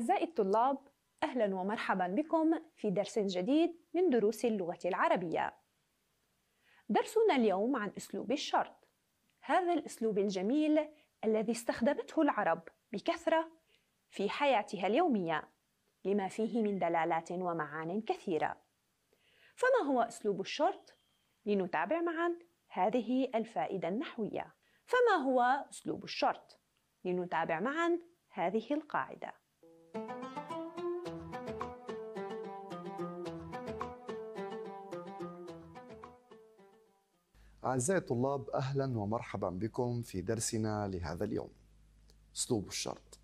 أعزائي الطلاب أهلا ومرحبا بكم في درس جديد من دروس اللغة العربية درسنا اليوم عن أسلوب الشرط هذا الأسلوب الجميل الذي استخدمته العرب بكثرة في حياتها اليومية لما فيه من دلالات ومعان كثيرة فما هو أسلوب الشرط؟ لنتابع معا هذه الفائدة النحوية فما هو أسلوب الشرط؟ لنتابع معا هذه القاعدة أعزائي الطلاب أهلا ومرحبا بكم في درسنا لهذا اليوم أسلوب الشرط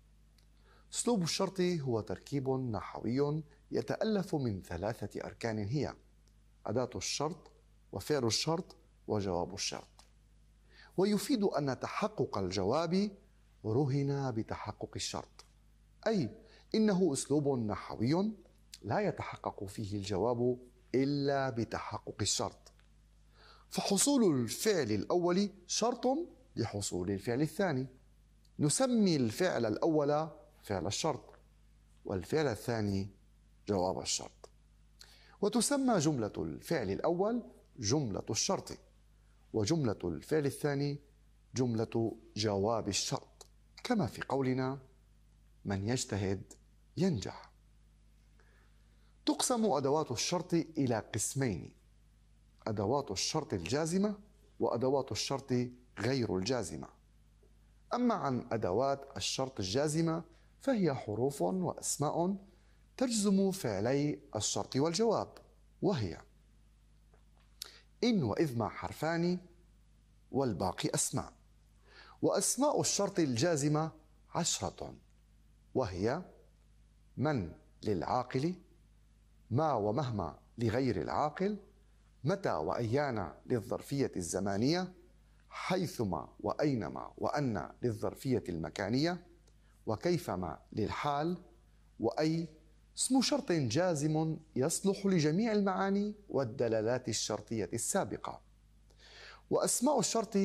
أسلوب الشرط هو تركيب نحوي يتألف من ثلاثة أركان هي أداة الشرط وفعل الشرط وجواب الشرط ويفيد أن تحقق الجواب رهن بتحقق الشرط أي إنه أسلوب نحوي لا يتحقق فيه الجواب إلا بتحقق الشرط فحصول الفعل الأول شرط لحصول الفعل الثاني نسمي الفعل الأول فعل الشرط والفعل الثاني جواب الشرط وتسمى جملة الفعل الأول جملة الشرط وجملة الفعل الثاني جملة جواب الشرط كما في قولنا من يجتهد ينجح تقسم أدوات الشرط إلى قسمين أدوات الشرط الجازمة وأدوات الشرط غير الجازمة أما عن أدوات الشرط الجازمة فهي حروف وأسماء تجزم فعلي الشرط والجواب وهي إن وإذ ما حرفان والباقي أسماء وأسماء الشرط الجازمة عشرة وهي من للعاقل ما ومهما لغير العاقل متى وأيانا للظرفية الزمانية حيثما وأينما وأن للظرفية المكانية وكيفما للحال وأي اسم شرط جازم يصلح لجميع المعاني والدلالات الشرطية السابقة وأسماء الشرط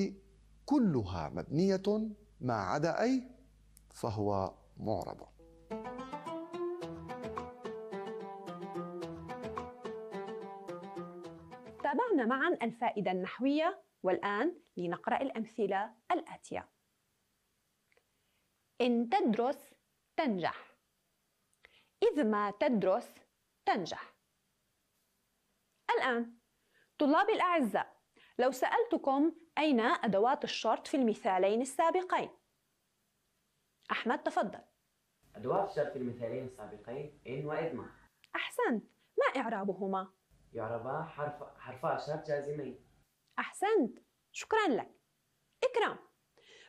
كلها مبنية ما عدا أي فهو معرب تابعنا معا الفائدة النحوية والآن لنقرأ الأمثلة الآتية إن تدرس تنجح إذ ما تدرس تنجح الآن طلابي الأعزاء لو سألتكم أين أدوات الشرط في المثالين السابقين أحمد تفضل أدوات الشرط في المثالين السابقين إن وإذ ما أحسنت ما إعرابهما؟ يعربا حرف حرفا عشر جازمين أحسنت شكرا لك إكرام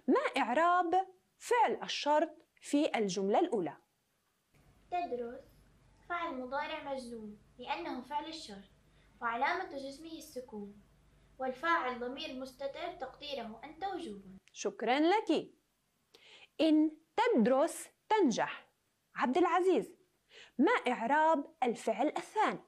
ما إعراب فعل الشرط في الجملة الأولى؟ تدرس فعل مضارع مجزوم لأنه فعل الشرط وعلامة جسمه السكون والفاعل ضمير مستتر تقديره أنت وجوبا شكرا لك إن تدرس تنجح عبد العزيز ما إعراب الفعل الثاني؟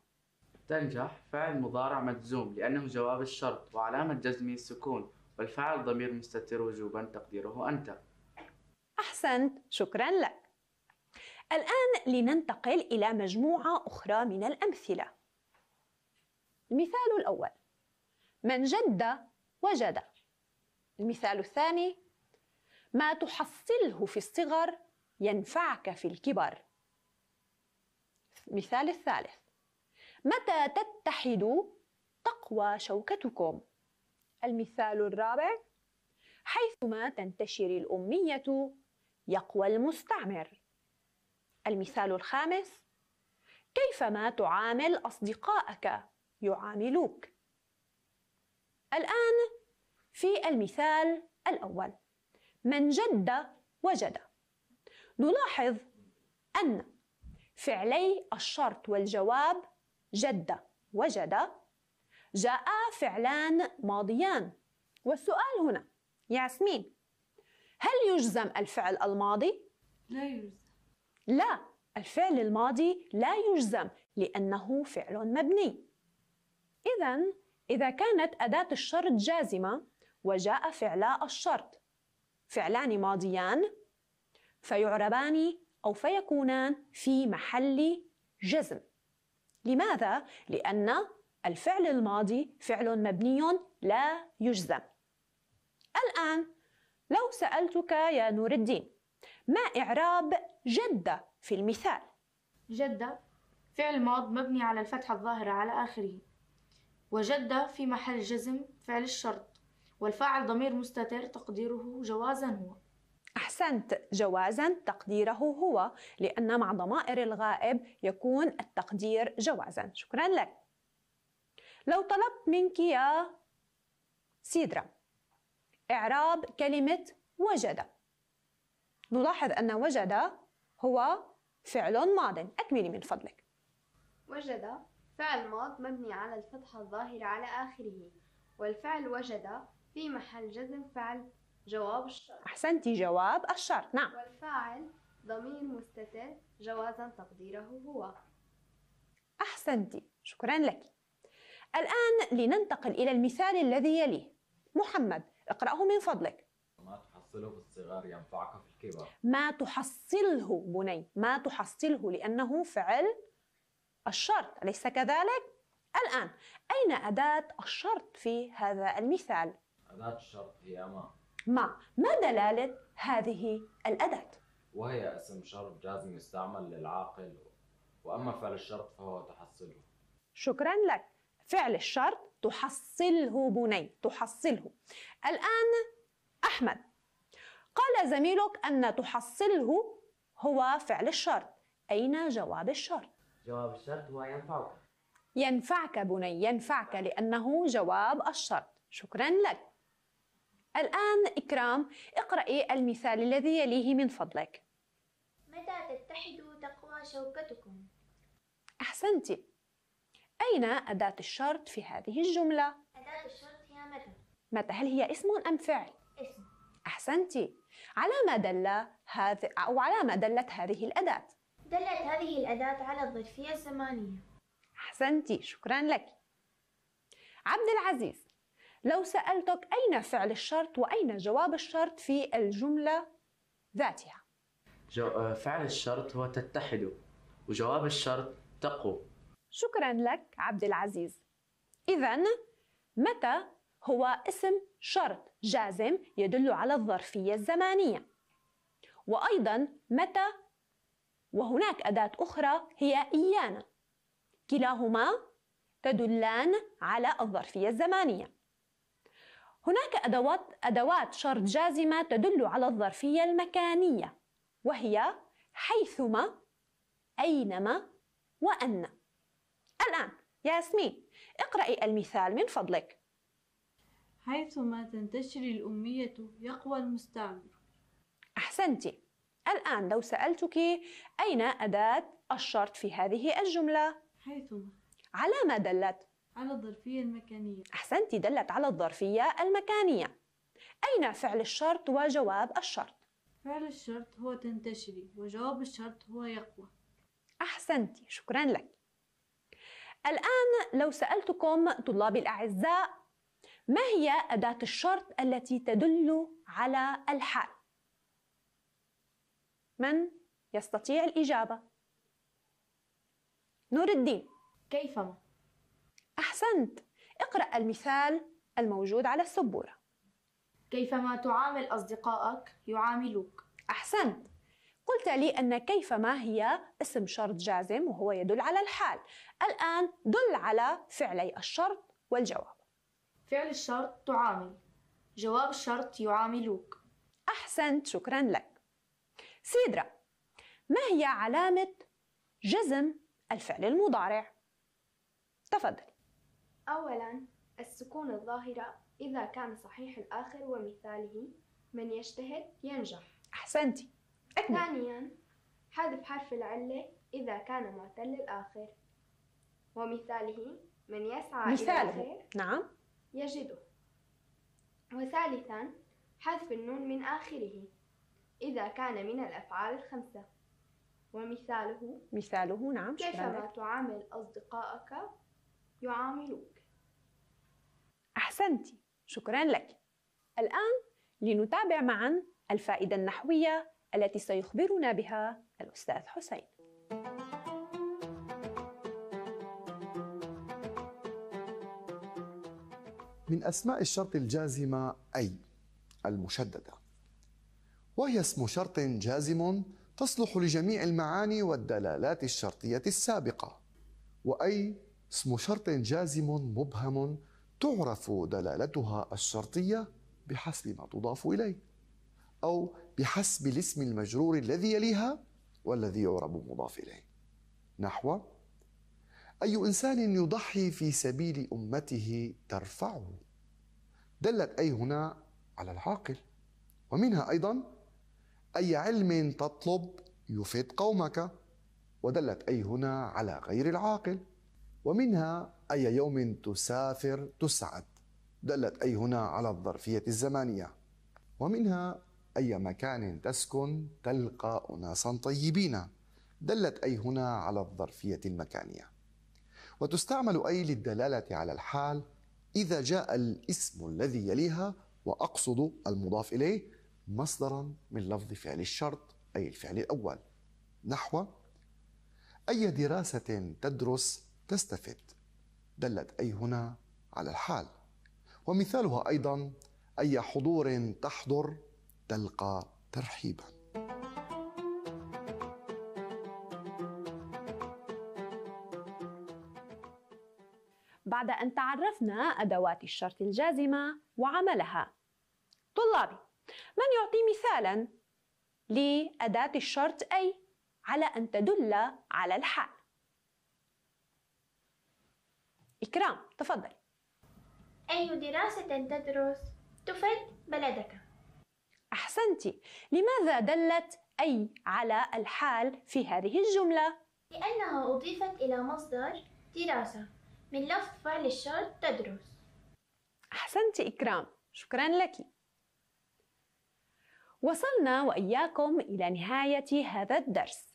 تنجح فعل مضارع مجزوم لأنه جواب الشرط وعلامة جزمه السكون والفاعل ضمير مستتر وجوبا تقديره أنت أحسنت شكرا لك الآن لننتقل إلى مجموعة أخرى من الأمثلة المثال الأول من جد وجد المثال الثاني ما تحصله في الصغر ينفعك في الكبر المثال الثالث متى تتحد تقوى شوكتكم المثال الرابع حيثما تنتشر الأمية يقوى المستعمر المثال الخامس كيفما تعامل أصدقائك يعاملوك الآن في المثال الأول من جد وجد نلاحظ أن فعلي الشرط والجواب جد وجد جاء فعلان ماضيان والسؤال هنا ياسمين هل يجزم الفعل الماضي؟ لا يجزم لا الفعل الماضي لا يجزم لأنه فعل مبني إذا إذا كانت أداة الشرط جازمة وجاء فعلا الشرط فعلان ماضيان فيعربان أو فيكونان في محل جزم لماذا؟ لأن الفعل الماضي فعل مبني لا يجزم الآن لو سألتك يا نور الدين ما إعراب جدة في المثال؟ جدة فعل ماض مبني على الفتحة الظاهرة على آخره وجدة في محل جزم فعل الشرط والفاعل ضمير مستتر تقديره جوازا هو أحسنت جوازا تقديره هو لأن مع ضمائر الغائب يكون التقدير جوازا شكرا لك لو طلبت منك يا سيدرا إعراب كلمة وجد نلاحظ أن وجد هو فعل ماض أكملي من فضلك وجد فعل ماض مبني على الفتحة الظاهرة على آخره والفعل وجد في محل جزم فعل جواب الشرط أحسنتي جواب الشرط نعم والفاعل ضمير مستتر جوازا تقديره هو أحسنتِ شكرا لك الآن لننتقل إلى المثال الذي يليه محمد اقرأه من فضلك ما تحصله في الصغار ينفعك في الكبار ما تحصله بني ما تحصله لأنه فعل الشرط أليس كذلك؟ الآن أين أداة الشرط في هذا المثال؟ أداة الشرط هي ما مع ما دلالة هذه الأداة؟ وهي اسم شرط جازم يستعمل للعاقل وأما فعل الشرط فهو تحصله شكرا لك فعل الشرط تحصله بني تحصله الآن أحمد قال زميلك أن تحصله هو فعل الشرط أين جواب الشرط؟ جواب الشرط هو ينفعك ينفعك بني ينفعك لأنه جواب الشرط شكرا لك الآن إكرام اقرأي المثال الذي يليه من فضلك متى تتحد تقوى شوكتكم؟ أحسنت أين أداة الشرط في هذه الجملة؟ أداة الشرط هي متى متى هل هي اسم أم فعل؟ اسم أحسنت على ما دل هذا أو على ما دلت هذه الأداة؟ دلت هذه الأداة على الظرفية الزمانية أحسنت شكرا لك عبد العزيز لو سألتك أين فعل الشرط وأين جواب الشرط في الجملة ذاتها آه، فعل الشرط هو تتحد وجواب الشرط تقو شكرا لك عبد العزيز إذا متى هو اسم شرط جازم يدل على الظرفية الزمانية وأيضا متى وهناك أداة أخرى هي إيانا كلاهما تدلان على الظرفية الزمانية هناك أدوات, أدوات شرط جازمة تدل على الظرفية المكانية وهي حيثما أينما وأن الآن ياسمين اقرأي المثال من فضلك حيثما تنتشر الأمية يقوى المستعمر أحسنت الآن لو سألتك أين أداة الشرط في هذه الجملة؟ حيثما على ما دلت؟ على الظرفية المكانية أحسنتي دلت على الظرفية المكانية أين فعل الشرط وجواب الشرط؟ فعل الشرط هو تنتشري وجواب الشرط هو يقوى أحسنتي شكرا لك الآن لو سألتكم طلابي الأعزاء ما هي أداة الشرط التي تدل على الحال؟ من يستطيع الإجابة؟ نور الدين كيفما أحسنت اقرأ المثال الموجود على السبورة كيفما تعامل أصدقائك يعاملوك أحسنت قلت لي أن كيفما هي اسم شرط جازم وهو يدل على الحال الآن دل على فعلي الشرط والجواب فعل الشرط تعامل جواب الشرط يعاملوك أحسنت شكرا لك سيدرا ما هي علامة جزم الفعل المضارع؟ تفضل أولا السكون الظاهرة إذا كان صحيح الآخر ومثاله من يجتهد ينجح أحسنتي ثانيا حذف حرف العلة إذا كان معتل الآخر ومثاله من يسعى مثاله. إلى الخير نعم يجده وثالثا حذف النون من آخره إذا كان من الأفعال الخمسة ومثاله مثاله نعم كيفما تعامل أصدقائك يعاملوك أحسنت شكرا لك الآن لنتابع معا الفائدة النحوية التي سيخبرنا بها الأستاذ حسين من أسماء الشرط الجازمة أي المشددة وهي اسم شرط جازم تصلح لجميع المعاني والدلالات الشرطية السابقة وأي اسم شرط جازم مبهم تعرف دلالتها الشرطيه بحسب ما تضاف اليه او بحسب الاسم المجرور الذي يليها والذي يعرب مضاف اليه نحو اي انسان يضحي في سبيل امته ترفعه دلت اي هنا على العاقل ومنها ايضا اي علم تطلب يفيد قومك ودلت اي هنا على غير العاقل ومنها أي يوم تسافر تسعد دلت أي هنا على الظرفية الزمانية ومنها أي مكان تسكن تلقى أناسا طيبين دلت أي هنا على الظرفية المكانية وتستعمل أي للدلالة على الحال إذا جاء الاسم الذي يليها وأقصد المضاف إليه مصدرا من لفظ فعل الشرط أي الفعل الأول نحو أي دراسة تدرس تستفد دلت أي هنا على الحال ومثالها أيضا أي حضور تحضر تلقى ترحيبا بعد أن تعرفنا أدوات الشرط الجازمة وعملها طلابي من يعطي مثالا لأداة الشرط أي على أن تدل على الحال إكرام تفضل أي دراسة تدرس تفيد بلدك؟ أحسنت لماذا دلت أي على الحال في هذه الجملة؟ لأنها أضيفت إلى مصدر دراسة من لفظ فعل الشرط تدرس أحسنت إكرام شكرا لك وصلنا وإياكم إلى نهاية هذا الدرس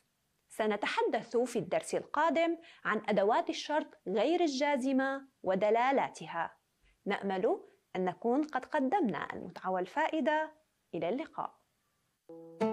سنتحدث في الدرس القادم عن أدوات الشرط غير الجازمة ودلالاتها نأمل أن نكون قد قدمنا المتعة والفائدة إلى اللقاء thank you